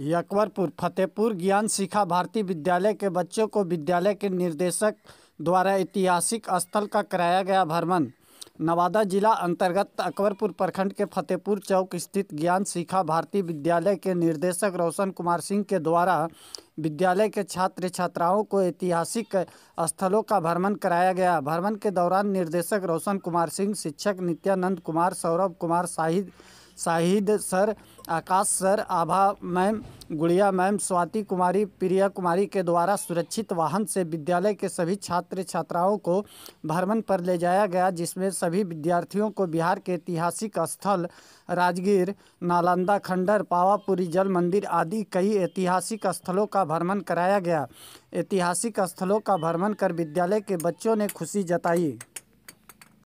अकबरपुर फतेहपुर ज्ञान शिखा भारती विद्यालय के बच्चों को विद्यालय के निर्देशक द्वारा ऐतिहासिक स्थल का कराया गया भ्रमण नवादा जिला अंतर्गत अकबरपुर प्रखंड के फतेहपुर चौक स्थित ज्ञान शिखा भारती विद्यालय के निर्देशक रोशन कुमार सिंह के द्वारा विद्यालय के छात्र छात्राओं को ऐतिहासिक स्थलों का भ्रमण कराया गया भ्रमण के दौरान निर्देशक रोशन कुमार सिंह शिक्षक Nityanand Kumar Saurabh Kumar Shahid Shahid sir Akash sir Abha ma'am Gudiya ma'am Swati Kumari Priya Kumari के द्वारा सुरक्षित वाहन से विद्यालय के सभी छात्र छात्राओं को भ्रमण पर ले जाया गया जिसमें सभी विद्यार्थियों को बिहार के ऐतिहासिक स्थल राजगीर नालंदा खंडर पावापुरी जल मंदिर आदि कई ऐतिहासिक स्थलों का भ्रमण कराया गया ऐतिहासिक स्थलों का भ्रमण कर विद्यालय के बच्चों ने खुशी जताई